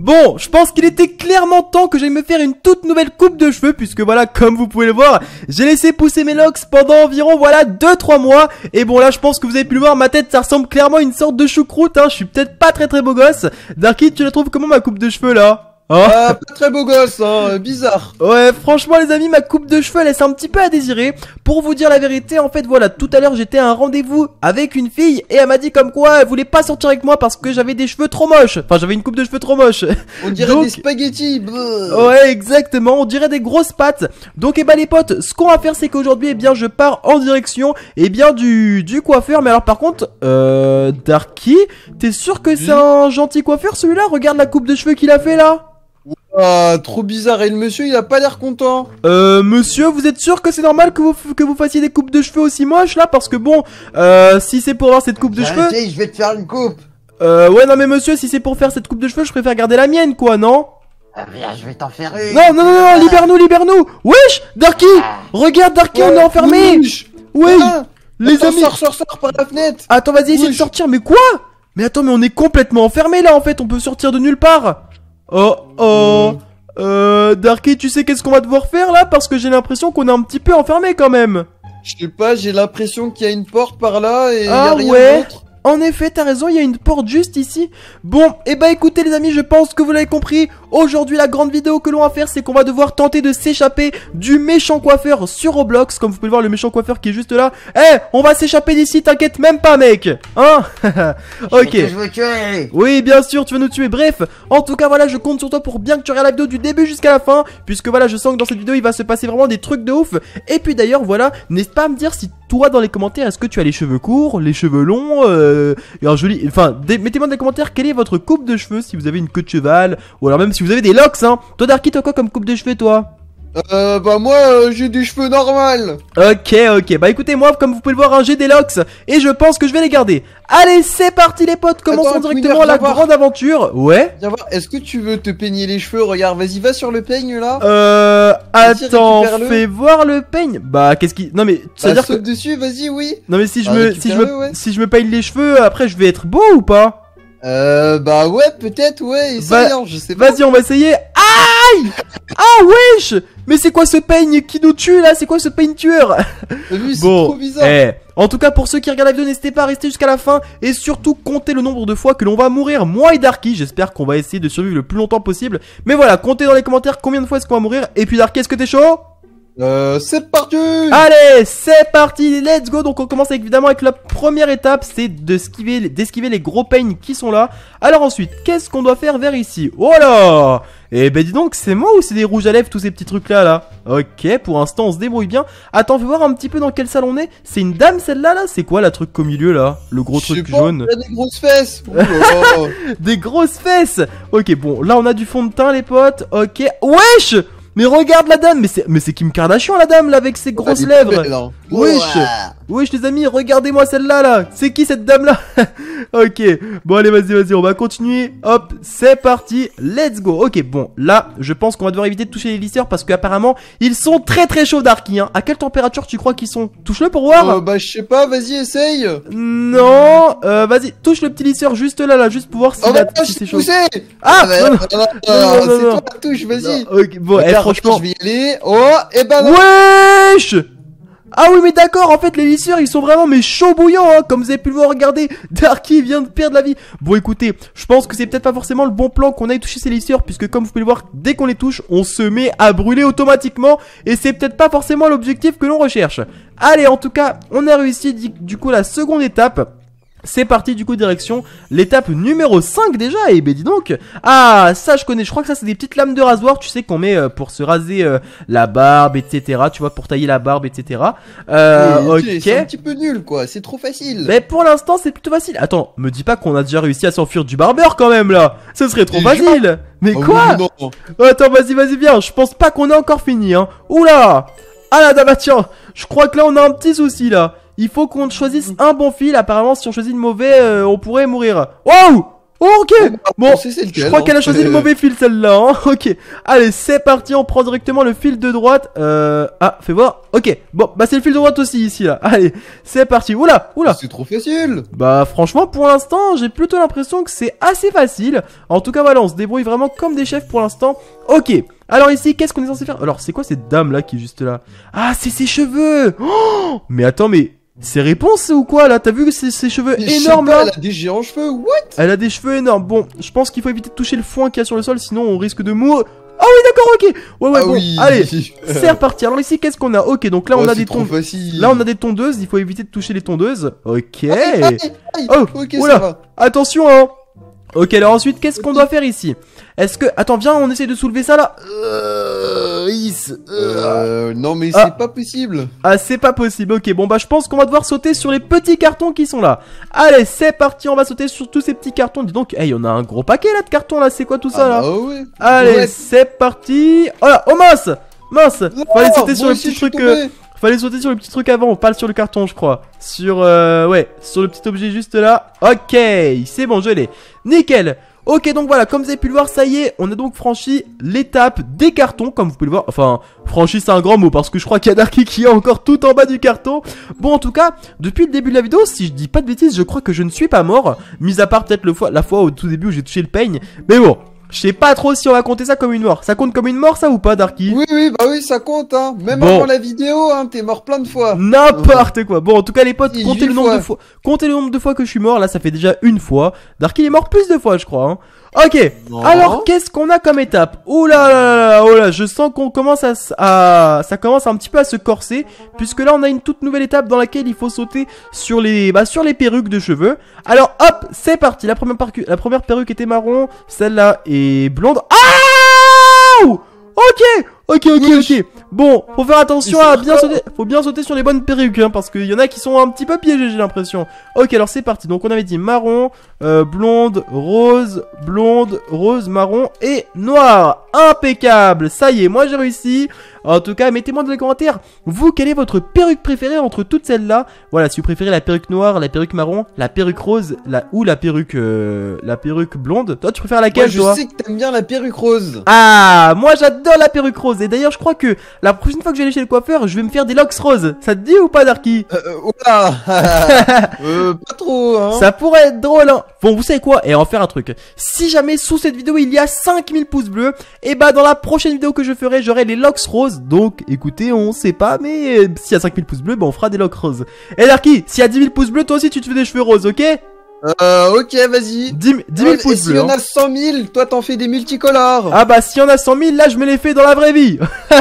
Bon, je pense qu'il était clairement temps que j'aille me faire une toute nouvelle coupe de cheveux puisque voilà, comme vous pouvez le voir, j'ai laissé pousser mes locks pendant environ voilà 2-3 mois et bon là je pense que vous avez pu le voir, ma tête ça ressemble clairement à une sorte de choucroute hein, je suis peut-être pas très très beau gosse. Darky, tu la trouves comment ma coupe de cheveux là Oh. Ah, pas très beau gosse, hein, euh, bizarre. Ouais, franchement les amis, ma coupe de cheveux laisse un petit peu à désirer. Pour vous dire la vérité, en fait voilà, tout à l'heure j'étais à un rendez-vous avec une fille et elle m'a dit comme quoi elle voulait pas sortir avec moi parce que j'avais des cheveux trop moches. Enfin, j'avais une coupe de cheveux trop moche. On dirait des spaghettis. Ouais, exactement, on dirait des grosses pattes. Donc et eh ben les potes, ce qu'on va faire c'est qu'aujourd'hui eh bien je pars en direction et eh bien du du coiffeur, mais alors par contre euh Darky, t'es sûr que c'est un gentil coiffeur celui-là Regarde la coupe de cheveux qu'il a fait là. Ah, trop bizarre. Et le monsieur, il a pas l'air content. Euh, monsieur, vous êtes sûr que c'est normal que vous, que vous fassiez des coupes de cheveux aussi moches là Parce que bon, euh, si c'est pour avoir cette coupe de bah, cheveux. je vais te faire une coupe. Euh, ouais, non, mais monsieur, si c'est pour faire cette coupe de cheveux, je préfère garder la mienne, quoi, non ah, je vais t'en faire une. Non, non, non, non, ah. libère-nous, libère-nous. Wesh, Darky, ah. regarde, Darky, on est enfermé. Oui, les attends, amis. par la fenêtre. Attends, vas-y, essaye de sortir. Mais quoi Mais attends, mais on est complètement enfermé là, en fait. On peut sortir de nulle part. Oh oh Euh, Darky, tu sais qu'est-ce qu'on va devoir faire là Parce que j'ai l'impression qu'on est un petit peu enfermé quand même. Je sais pas, j'ai l'impression qu'il y a une porte par là et ah, ouais. En effet, t'as raison, il y a une porte juste ici. Bon, et eh bah ben, écoutez les amis, je pense que vous l'avez compris, Aujourd'hui la grande vidéo que l'on va faire c'est qu'on va devoir tenter de s'échapper du méchant coiffeur sur Roblox Comme vous pouvez le voir le méchant coiffeur qui est juste là Eh on va s'échapper d'ici t'inquiète même pas mec Hein Ok Oui bien sûr tu veux nous tuer bref En tout cas voilà je compte sur toi pour bien que tu regardes la vidéo du début jusqu'à la fin Puisque voilà je sens que dans cette vidéo il va se passer vraiment des trucs de ouf Et puis d'ailleurs voilà n'hésite pas à me dire si toi dans les commentaires est-ce que tu as les cheveux courts, les cheveux longs euh, Un joli... Enfin mettez-moi dans les commentaires quelle est votre coupe de cheveux si vous avez une queue de cheval Ou alors même si vous avez des locks, hein. Toi, Darky, t'as quoi comme coupe de cheveux, toi euh, bah moi euh, j'ai des cheveux normal. Ok ok bah écoutez moi comme vous pouvez le voir hein, j'ai des locks et je pense que je vais les garder. Allez c'est parti les potes commençons directement la grande aventure. Ouais. Viens voir est-ce que tu veux te peigner les cheveux regarde vas-y va sur le peigne là. Euh attends fais voir le peigne bah qu'est-ce qui non mais ça bah, veut dire saute dessus vas-y oui. Non mais si je bah, me si si je me peigne les cheveux après je vais être beau ou pas? Euh, bah ouais, peut-être, ouais, bah, essayons, je sais pas. Vas-y, on va essayer. Aïe Ah wesh Mais c'est quoi ce peigne qui nous tue là C'est quoi ce peigne tueur trop bizarre. Eh, en tout cas, pour ceux qui regardent la vidéo, n'hésitez pas à rester jusqu'à la fin et surtout comptez le nombre de fois que l'on va mourir, moi et Darky. J'espère qu'on va essayer de survivre le plus longtemps possible. Mais voilà, comptez dans les commentaires combien de fois est-ce qu'on va mourir. Et puis Darky, est-ce que t'es chaud euh, c'est parti Allez, c'est parti, let's go Donc on commence évidemment avec la première étape, c'est d'esquiver les gros pains qui sont là. Alors ensuite, qu'est-ce qu'on doit faire vers ici Oh là Eh ben dis donc, c'est moi ou c'est des rouges à lèvres tous ces petits trucs là là Ok, pour l'instant on se débrouille bien. Attends, fais voir un petit peu dans quel salle on est. C'est une dame celle-là là, C'est quoi la truc au milieu là Le gros truc jaune y a des grosses fesses oh Des grosses fesses Ok, bon, là on a du fond de teint les potes. Ok, wesh mais regarde la dame, mais c'est, Kim Kardashian la dame là avec ses bah, grosses lèvres. Wesh Wesh les amis, regardez-moi celle-là là, C'est qui cette dame là Ok, bon allez vas-y vas-y, on va continuer. Hop, c'est parti, let's go Ok, bon, là, je pense qu'on va devoir éviter de toucher les lisseurs parce qu'apparemment, ils sont très très chauds Darky. Hein. À quelle température tu crois qu'ils sont Touche-le pour voir euh, Bah je sais pas, vas-y essaye Non, euh, vas-y, touche le petit lisseur juste là là, juste pour voir si, oh, bah, Ah C'est toi touche, vas-y Ok, bon, eh, franchement... Je oh, et ben Wesh ah oui, mais d'accord, en fait, les lissures ils sont vraiment mais chaud bouillants, hein, comme vous avez pu le voir, regarder Darky vient de perdre la vie. Bon, écoutez, je pense que c'est peut-être pas forcément le bon plan qu'on aille toucher ces lisseurs, puisque comme vous pouvez le voir, dès qu'on les touche, on se met à brûler automatiquement, et c'est peut-être pas forcément l'objectif que l'on recherche. Allez, en tout cas, on a réussi du coup la seconde étape. C'est parti du coup direction l'étape numéro 5 déjà et eh ben donc Ah ça je connais je crois que ça c'est des petites lames de rasoir tu sais qu'on met euh, pour se raser euh, la barbe etc tu vois pour tailler la barbe etc euh, ok C'est un petit peu nul quoi c'est trop facile Mais pour l'instant c'est plutôt facile Attends me dis pas qu'on a déjà réussi à s'enfuir du barbeur quand même là Ce serait trop facile Mais ah quoi Attends vas-y vas-y viens je pense pas qu'on a encore fini hein Oula Ah là bah, bah tiens je crois que là on a un petit souci là il faut qu'on choisisse un bon fil. Apparemment, si on choisit le mauvais, euh, on pourrait mourir. Waouh. oh, ok bah, Bon, je crois hein. qu'elle a choisi le mauvais fil celle-là. Hein. ok. Allez, c'est parti. On prend directement le fil de droite. Euh, ah, fais voir. Ok. Bon, bah c'est le fil de droite aussi ici là. Allez, c'est parti. Oula, oula. C'est trop facile. Bah franchement, pour l'instant, j'ai plutôt l'impression que c'est assez facile. En tout cas, voilà, on se débrouille vraiment comme des chefs pour l'instant. Ok. Alors ici, qu'est-ce qu'on est censé faire Alors, c'est quoi cette dame là qui est juste là Ah, c'est ses cheveux. Oh mais attends, mais ses réponses ou quoi là T'as vu ses, ses cheveux énormes là Elle a des géants cheveux, what Elle a des cheveux énormes. Bon, je pense qu'il faut éviter de toucher le foin qu'il y a sur le sol, sinon on risque de mourir. Ah oui, d'accord, ok. Ouais, ouais, ah bon. Allez, c'est reparti. Alors ici, qu'est-ce qu'on a Ok, donc là, on oh, a des tondeuses. Là, on a des tondeuses. Il faut éviter de toucher les tondeuses. Ok. Oh, ça va. Attention, hein. Ok, alors ensuite, qu'est-ce qu'on doit faire ici est-ce que... Attends, viens, on essaie de soulever ça là euh, euh. euh Non mais ah. c'est pas possible Ah c'est pas possible, ok, bon bah je pense qu'on va devoir sauter sur les petits cartons qui sont là. Allez, c'est parti, on va sauter sur tous ces petits cartons. Dis donc, hey, on a un gros paquet là de cartons là, c'est quoi tout ça ah là bah Allez, c'est parti Oh là, oh mince Mince Fallait sauter sur le petit truc... Euh, fallait sauter sur le petit truc avant, on parle sur le carton je crois. Sur, euh, ouais, sur le petit objet juste là. Ok, c'est bon, je l'ai. Nickel Ok, donc voilà, comme vous avez pu le voir, ça y est, on a donc franchi l'étape des cartons, comme vous pouvez le voir. Enfin, franchi, c'est un grand mot, parce que je crois qu'il y a Darky qui est encore tout en bas du carton. Bon, en tout cas, depuis le début de la vidéo, si je dis pas de bêtises, je crois que je ne suis pas mort, mis à part peut-être la fois au tout début où j'ai touché le peigne. Mais bon, je sais pas trop si on va compter ça comme une mort. Ça compte comme une mort, ça ou pas, Darky Oui, oui, bah oui, ça compte, hein. Même bon. avant la vidéo, hein, t'es mort plein de fois. N'importe quoi. Bon, en tout cas, les potes, comptez le nombre de fois. Comptez le nombre de fois que je suis mort. Là, ça fait déjà une fois. Darky il est mort plus de fois, je crois. Hein. Ok, alors qu'est-ce qu'on a comme étape Oh là là oh là je sens qu'on commence à, ça commence un petit peu à se corser puisque là on a une toute nouvelle étape dans laquelle il faut sauter sur les bah, sur les perruques de cheveux. Alors hop, c'est parti. La première la première perruque était marron, celle-là est blonde. Ah Ok Ok, ok, ok. Bon, faut faire attention à bien sauter. Faut bien sauter sur les bonnes perruques, hein, parce qu'il y en a qui sont un petit peu piégées, j'ai l'impression. Ok, alors c'est parti. Donc on avait dit marron, euh, blonde, rose, blonde, rose, marron et noir. Impeccable. Ça y est, moi j'ai réussi. En tout cas, mettez-moi dans les commentaires, vous, quelle est votre perruque préférée entre toutes celles-là Voilà, si vous préférez la perruque noire, la perruque marron, la perruque rose, la ou la perruque euh, la perruque blonde. Toi, tu préfères laquelle, toi Je sais que t'aimes bien la perruque rose. Ah, moi j'adore la perruque rose. Et d'ailleurs, je crois que la prochaine fois que je vais aller chez le coiffeur, je vais me faire des locks roses. Ça te dit ou pas, Darky euh, euh, euh, Pas trop, hein. Ça pourrait être drôle, hein. Bon, vous savez quoi Et on va faire un truc. Si jamais sous cette vidéo, il y a 5000 pouces bleus, et eh bah ben, dans la prochaine vidéo que je ferai, j'aurai les locks roses. Donc, écoutez, on sait pas, mais euh, s'il y a 5000 pouces bleus, bah on fera des locks roses. Et eh, Darky, s'il y a 10 000 pouces bleus, toi aussi tu te fais des cheveux roses, ok euh, ok, vas-y. 10, 000 euh, pouces Si on hein. a 100 000, toi t'en fais des multicolores. Ah bah, si on a 100 000, là je me les fais dans la vraie vie.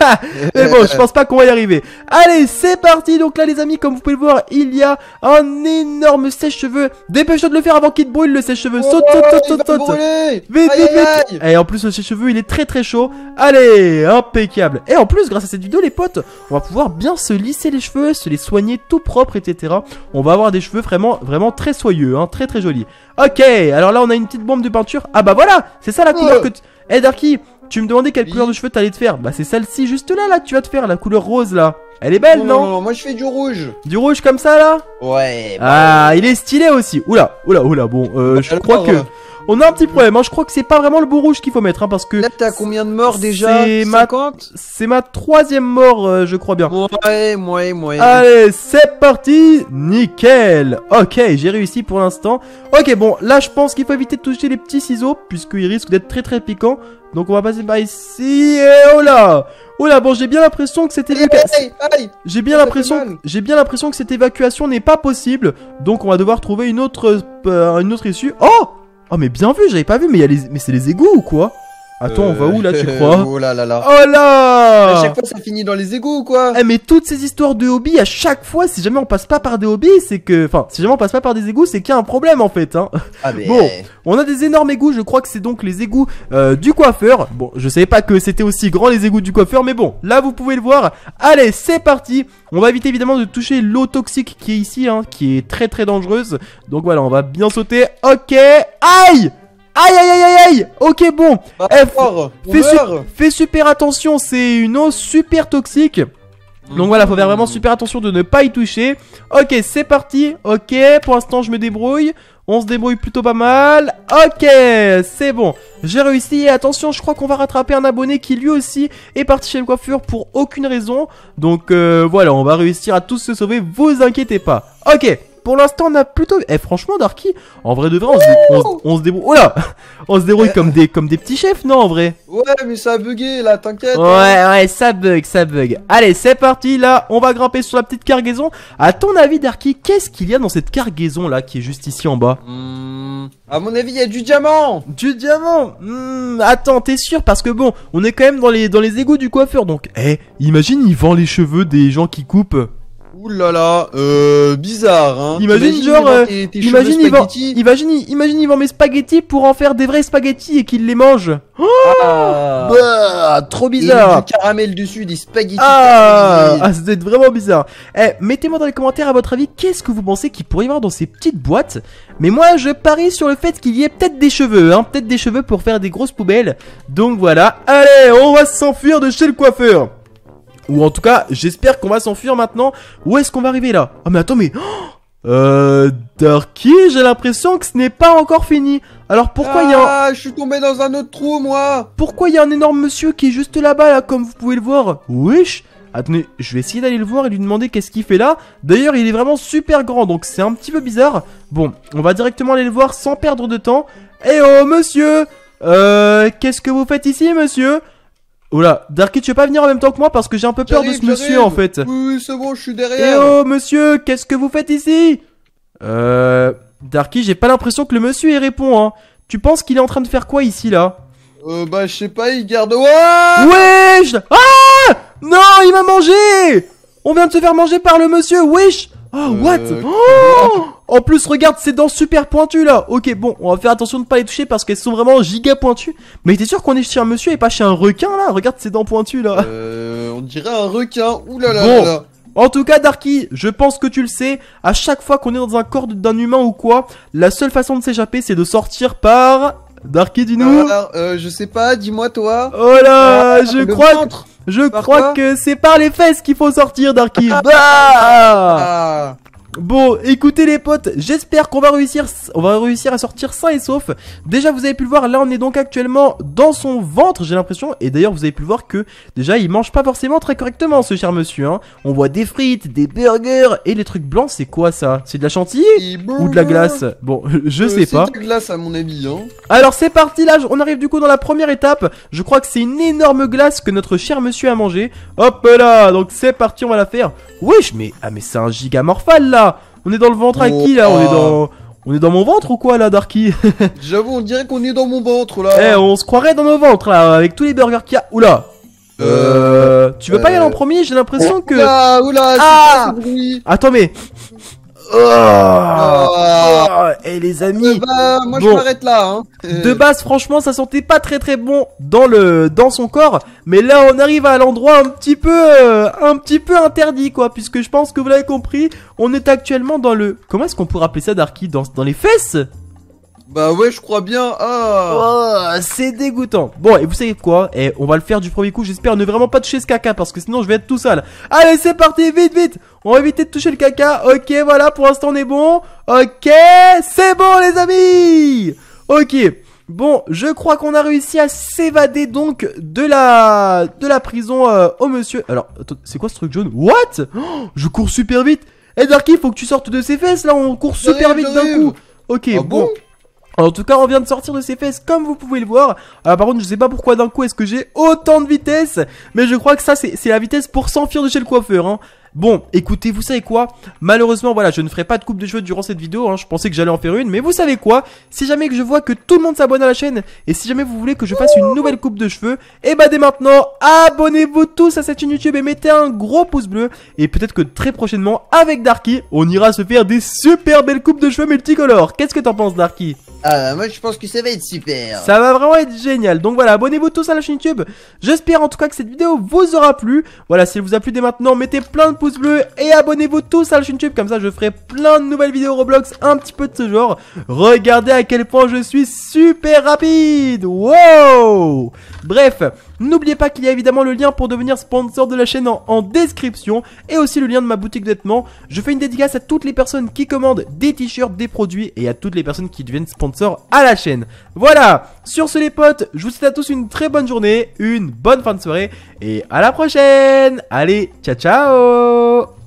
Mais bon, je pense pas qu'on va y arriver. Allez, c'est parti. Donc là, les amis, comme vous pouvez le voir, il y a un énorme sèche-cheveux. Dépêche-toi de le faire avant qu'il te brûle le sèche-cheveux. Saute, saute, oh, saute, saute, Et en plus, le sèche-cheveux, il est très très chaud. Allez, impeccable. Et en plus, grâce à cette vidéo, les potes, on va pouvoir bien se lisser les cheveux, se les soigner tout propre, etc. On va avoir des cheveux vraiment, vraiment très soyeux, hein, très joli. Ok, alors là on a une petite bombe de peinture. Ah bah voilà, c'est ça la couleur oh. que tu... Eh, tu me demandais quelle couleur de cheveux t'allais te faire. Bah c'est celle-ci juste là, là, tu vas te faire la couleur rose là. Elle est belle, non, moi je fais du rouge. Du rouge comme ça là Ouais. Bah... Ah, il est stylé aussi. Oula, oula, oula. Bon, euh, bah, je crois que euh, on a un petit problème, hein. je crois que c'est pas vraiment le bout rouge qu'il faut mettre, hein, parce que... Là, t'as combien de morts déjà C'est ma... C'est ma troisième mort, euh, je crois bien. Ouais, ouais, ouais. Allez, c'est parti Nickel Ok, j'ai réussi pour l'instant. Ok, bon, là, je pense qu'il faut éviter de toucher les petits ciseaux, puisqu'ils risquent d'être très très piquants. Donc on va passer par ici et oh là Oh là bon j'ai bien l'impression que c'était... évacuation J'ai bien l'impression j'ai bien l'impression que cette évacuation n'est pas possible donc on va devoir trouver une autre euh, une autre issue Oh Oh mais bien vu, j'avais pas vu, mais, y les... mais c'est les égouts ou quoi Attends, on va où là, tu euh, crois Oh là là là. Oh là À chaque fois, ça finit dans les égouts quoi eh, Mais toutes ces histoires de hobby, à chaque fois, si jamais on passe pas par des hobbies, c'est que. Enfin, si jamais on passe pas par des égouts, c'est qu'il y a un problème en fait. Hein. Ah, bon, eh. on a des énormes égouts, je crois que c'est donc les égouts euh, du coiffeur. Bon, je savais pas que c'était aussi grand les égouts du coiffeur, mais bon, là vous pouvez le voir. Allez, c'est parti On va éviter évidemment de toucher l'eau toxique qui est ici, hein, qui est très très dangereuse. Donc voilà, on va bien sauter. Ok Aïe Aïe aïe aïe aïe aïe Ok bon bah, eh, fais, super attention, c'est une eau super toxique. Donc voilà, faut faire vraiment mm. super attention de ne pas y toucher. Ok, c'est parti. Ok, pour l'instant je me débrouille. On se débrouille plutôt pas mal. Ok, c'est bon. J'ai réussi. Et attention, je crois qu'on va rattraper un abonné qui lui aussi est parti chez le coiffure pour aucune raison. Donc euh, voilà, on va réussir à tous se sauver, vous inquiétez pas. Ok, pour l'instant, on a plutôt. Eh, franchement, Darky, en vrai de vrai, on se, débrouille. Oh là On se débrouille euh. comme des, comme des petits chefs, non, en vrai Ouais, mais ça a bugué là, t'inquiète. Hein. Ouais, ouais, ça bug, ça bug. Allez, c'est parti là, on va grimper sur la petite cargaison. À ton avis, Darky, qu'est-ce qu'il y a dans cette cargaison là qui est juste ici en bas mmh, À mon avis, il y a du diamant Du diamant mmh, Attends, t'es sûr Parce que bon, on est quand même dans les, dans les égouts du coiffeur, donc, eh, imagine, il vend les cheveux des gens qui coupent. Ouh là là, euh, bizarre. Hein. Imagine genre, euh, imagine, imagine, imagine il vend mes spaghettis pour en faire des vrais spaghettis et qu'il les mange. Oh trop bizarre. Et du caramel dessus, des spaghettis. Ah, ah ça vraiment bizarre. Eh, mettez-moi dans les commentaires à votre avis, qu'est-ce que vous pensez qu'il pourrait y avoir dans ces petites boîtes Mais moi, je parie sur le fait qu'il y ait peut-être des cheveux, hein, peut-être des cheveux pour faire des grosses poubelles. Donc voilà. Allez, on va s'enfuir de chez le coiffeur. Ou en tout cas, j'espère qu'on va s'enfuir maintenant. Où est-ce qu'on va arriver là Ah mais attends, mais... Oh euh... Darky, j'ai l'impression que ce n'est pas encore fini. Alors pourquoi il y a... Ah, je suis tombé dans un autre trou, moi Pourquoi il y a un énorme monsieur qui est juste là-bas, là, comme vous pouvez le voir Wesh Attendez, je vais essayer d'aller le voir et lui demander qu'est-ce qu'il fait là. D'ailleurs, il est vraiment super grand, donc c'est un petit peu bizarre. Bon, on va directement aller le voir sans perdre de temps. Eh oh, monsieur Euh... Qu'est-ce que vous faites ici, monsieur Oula, Darky, tu veux pas venir en même temps que moi parce que j'ai un peu peur de ce monsieur en fait. Oui, c'est bon, je suis eh derrière. Eh oh, monsieur, qu'est-ce que vous faites ici Euh. Darky, j'ai pas l'impression que le monsieur y répond, hein. Tu penses qu'il est en train de faire quoi ici là Euh, bah, je sais pas, il garde. Ouah Wesh Ah Non, il m'a mangé On vient de se faire manger par le monsieur, wesh ah, euh, oh, what oh En plus, regarde ses dents super pointues là. Ok, bon, on va faire attention de pas les toucher parce qu'elles sont vraiment giga pointues. Mais t'es sûr qu'on est chez un monsieur et pas chez un requin là Regarde ses dents pointues là. Euh, on dirait un requin. Ouh là En tout cas, Darky, je pense que tu le sais, à chaque fois qu'on est dans un corps d'un humain ou quoi, la seule façon de s'échapper, c'est de sortir par... Darky, dis-nous euh, Je sais pas, dis-moi toi Oh là, ah, je crois... que je crois que c'est par les fesses qu'il faut sortir, Darky. Bon, écoutez les potes, j'espère qu'on va réussir on va réussir à sortir sain et sauf. Déjà, vous avez pu le voir, là on est donc actuellement dans son ventre, j'ai l'impression. Et d'ailleurs, vous avez pu le voir que déjà, il mange pas forcément très correctement ce cher monsieur. Hein. On voit des frites, des burgers et les trucs blancs, c'est quoi ça C'est de la chantilly ou de la glace Bon, je euh, sais pas. C'est de la glace à mon avis. Hein. Alors c'est parti, là on arrive du coup dans la première étape. Je crois que c'est une énorme glace que notre cher monsieur a mangé. Hop là, donc c'est parti, on va la faire. Wesh, mais, ah, mais c'est un gigamorphal là on est dans le ventre à oh, qui là On est ah. dans. On est dans mon ventre ou quoi là, Darky J'avoue, on dirait qu'on est dans mon ventre là. Eh, on se croirait dans nos ventres là, avec tous les burgers qu'il y a. Oula euh, euh tu veux pas y aller en euh, premier J'ai l'impression que. Oula, oula, ah Attends, mais. Oh, oh Et eh, les amis. Euh, bah, là. Hein. Euh. De base, franchement, ça sentait pas très très bon dans le dans son corps, mais là on arrive à l'endroit un petit peu euh, un petit peu interdit quoi, puisque je pense que vous l'avez compris, on est actuellement dans le comment est-ce qu'on pourrait appeler ça Darky dans dans les fesses bah ouais, je crois bien. Ah. Oh, c'est dégoûtant. Bon, et vous savez quoi Et eh, on va le faire du premier coup. J'espère ne vraiment pas toucher ce caca parce que sinon je vais être tout seul Allez, c'est parti, vite, vite. On va éviter de toucher le caca. Ok, voilà, pour l'instant on est bon. Ok, c'est bon les amis. Ok. Bon, je crois qu'on a réussi à s'évader donc de la de la prison euh, au monsieur. Alors, c'est quoi ce truc jaune What oh, Je cours super vite. Eh faut que tu sortes de ses fesses là, on court super vite d'un coup. Ok, ah bon en tout cas, on vient de sortir de ses fesses, comme vous pouvez le voir. Euh, par contre, je sais pas pourquoi d'un coup est-ce que j'ai autant de vitesse, mais je crois que ça, c'est la vitesse pour s'enfuir de chez le coiffeur. Hein. Bon, écoutez, vous savez quoi Malheureusement, voilà, je ne ferai pas de coupe de cheveux durant cette vidéo. Hein. Je pensais que j'allais en faire une, mais vous savez quoi Si jamais que je vois que tout le monde s'abonne à la chaîne, et si jamais vous voulez que je fasse une nouvelle coupe de cheveux, et eh bah ben, dès maintenant, abonnez-vous tous à cette chaîne YouTube et mettez un gros pouce bleu. Et peut-être que très prochainement, avec Darky, on ira se faire des super belles coupes de cheveux multicolores. Qu'est-ce que t'en penses, Darky ah, moi je pense que ça va être super Ça va vraiment être génial Donc voilà, abonnez-vous tous à la chaîne YouTube J'espère en tout cas que cette vidéo vous aura plu Voilà, si elle vous a plu dès maintenant, mettez plein de pouce bleu et abonnez-vous tous à la chaîne YouTube, comme ça je ferai plein de nouvelles vidéos Roblox, un petit peu de ce genre. Regardez à quel point je suis super rapide Wow Bref, n'oubliez pas qu'il y a évidemment le lien pour devenir sponsor de la chaîne en, description et aussi le lien de ma boutique de vêtements. Je fais une dédicace à toutes les personnes qui commandent des t-shirts, des produits et à toutes les personnes qui deviennent sponsors à la chaîne. Voilà Sur ce les potes, je vous souhaite à tous une très bonne journée, une bonne fin de soirée et à la prochaine Allez, ciao ciao